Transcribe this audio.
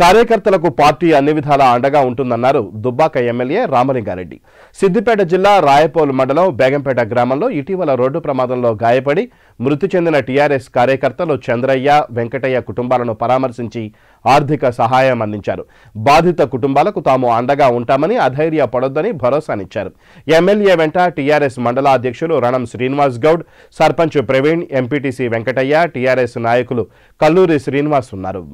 కార్యకర్తలకు పార్టీ అన్ని విధాలా అండగా ఉంటుందన్నారు దుబ్బాక ఎమ్మెల్యే రామలింగారెడ్డి సిద్దిపేట జిల్లా రాయపోలు మండలం బేగంపేట గ్రామంలో ఇటీవల రోడ్డు ప్రమాదంలో గాయపడి మృతి చెందిన టీఆర్ఎస్ కార్యకర్తలు చంద్రయ్య వెంకటయ్య కుటుంబాలను పరామర్శించి ఆర్థిక సహాయం అందించారు బాధిత కుటుంబాలకు తాము అండగా ఉంటామని అధైర్య పడొద్దని భరోసానిచ్చారు ఎమ్మెల్యే వెంట టీఆర్ఎస్ మండల అధ్యక్షులు రణం శ్రీనివాస్ గౌడ్ సర్పంచ్ ప్రవీణ్ ఎంపీటీసీ వెంకటయ్య టీఆర్ఎస్ నాయకులు కల్లూరి శ్రీనివాస్ ఉన్నారు